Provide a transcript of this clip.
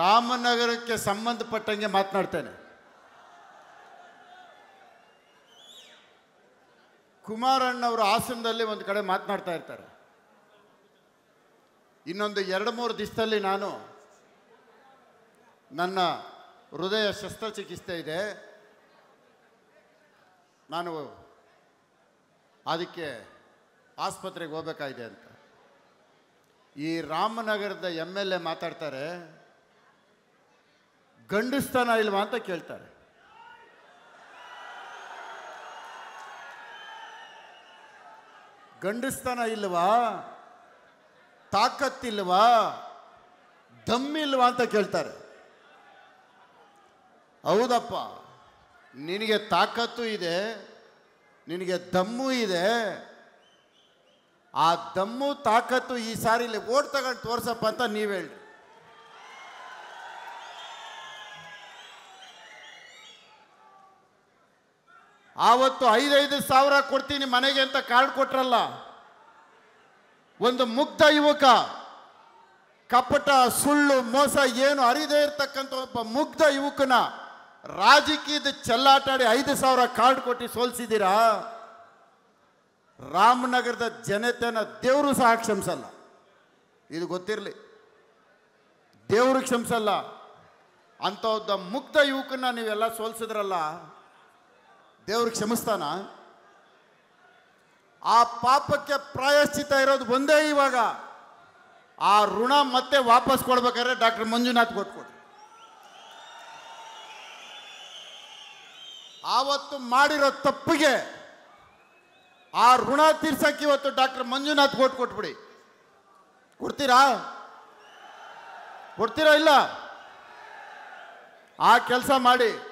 ರಾಮನಗರಕ್ಕೆ ಸಂಬಂಧಪಟ್ಟಂಗೆ ಮಾತನಾಡ್ತೇನೆ ಕುಮಾರಣ್ಣವರು ಹಾಸನದಲ್ಲಿ ಒಂದು ಕಡೆ ಮಾತನಾಡ್ತಾ ಇರ್ತಾರೆ ಇನ್ನೊಂದು ಎರಡು ಮೂರು ದಿವಸದಲ್ಲಿ ನಾನು ನನ್ನ ಹೃದಯ ಶಸ್ತ್ರಚಿಕಿತ್ಸೆ ಇದೆ ನಾನು ಅದಕ್ಕೆ ಆಸ್ಪತ್ರೆಗೆ ಹೋಗ್ಬೇಕಾಗಿದೆ ಅಂತ ಈ ರಾಮನಗರದ ಎಮ್ ಎಲ್ ಎ ಮಾತಾಡ್ತಾರೆ ಗಂಡಿಸ್ತಾನ ಇಲ್ವಾ ಅಂತ ಕೇಳ್ತಾರೆ ಗಂಡಿಸ್ತಾನ ಇಲ್ವಾ ತಾಕತ್ತಿಲ್ವಾ ದಮ್ಮಿಲ್ವಾ ಅಂತ ಕೇಳ್ತಾರೆ ಹೌದಪ್ಪ ನಿನಗೆ ತಾಕತ್ತು ಇದೆ ನಿನಗೆ ದಮ್ಮು ಇದೆ ಆ ದಮ್ಮು ತಾಕತ್ತು ಈ ಸಾರಿಲಿ ಓಡ್ ತಗೊಂಡು ತೋರ್ಸಪ್ಪ ಅಂತ ನೀವು ಹೇಳ್ರಿ ಆವತ್ತು ಐದೈದು ಸಾವಿರ ಕೊಡ್ತೀನಿ ಮನೆಗೆ ಅಂತ ಕಾರ್ಡ್ ಕೊಟ್ರಲ್ಲ ಒಂದು ಮುಕ್ತ ಯುವಕ ಕಪಟ ಸುಳ್ಳು ಮೋಸ ಏನು ಅರಿದೇ ಇರ್ತಕ್ಕಂಥ ಒಬ್ಬ ಮುಗ್ಧ ಯುವಕನ ರಾಜಕೀಯದ ಚೆಲ್ಲಾಟಾಡಿ ಐದು ಸಾವಿರ ಕಾರ್ಡ್ ಕೊಟ್ಟು ಸೋಲಿಸಿದ್ದೀರಾ ರಾಮನಗರದ ಜನತೆನ ದೇವರು ಸಹ ಕ್ಷಮಿಸಲ್ಲ ಇದು ಗೊತ್ತಿರಲಿ ದೇವರು ಕ್ಷಮಿಸಲ್ಲ ಅಂತ ಒಬ್ಬ ಮುಗ್ಧ ಯುವಕನ ನೀವೆಲ್ಲ ಸೋಲಿಸಿದ್ರಲ್ಲ ದೇವ್ರಿಗೆ ಕ್ಷಮಿಸ್ತಾನ ಆ ಪಾಪಕ್ಕೆ ಪ್ರಾಯಶ್ಚಿತ ಇರೋದು ಒಂದೇ ಇವಾಗ ಆ ಋಣ ಮತ್ತೆ ವಾಪಸ್ ಕೊಡ್ಬೇಕಾದ್ರೆ ಡಾಕ್ಟರ್ ಮಂಜುನಾಥ್ ಕೊಟ್ಕೊಡಿ ಆವತ್ತು ಮಾಡಿರೋ ತಪ್ಪಿಗೆ ಆ ಋಣ ತೀರ್ಸಕ್ಕೆ ಇವತ್ತು ಡಾಕ್ಟರ್ ಮಂಜುನಾಥ್ ಕೊಟ್ಟು ಕೊಟ್ಬಿಡಿ ಕೊಡ್ತೀರಾ ಕೊಡ್ತೀರಾ ಇಲ್ಲ ಆ ಕೆಲಸ ಮಾಡಿ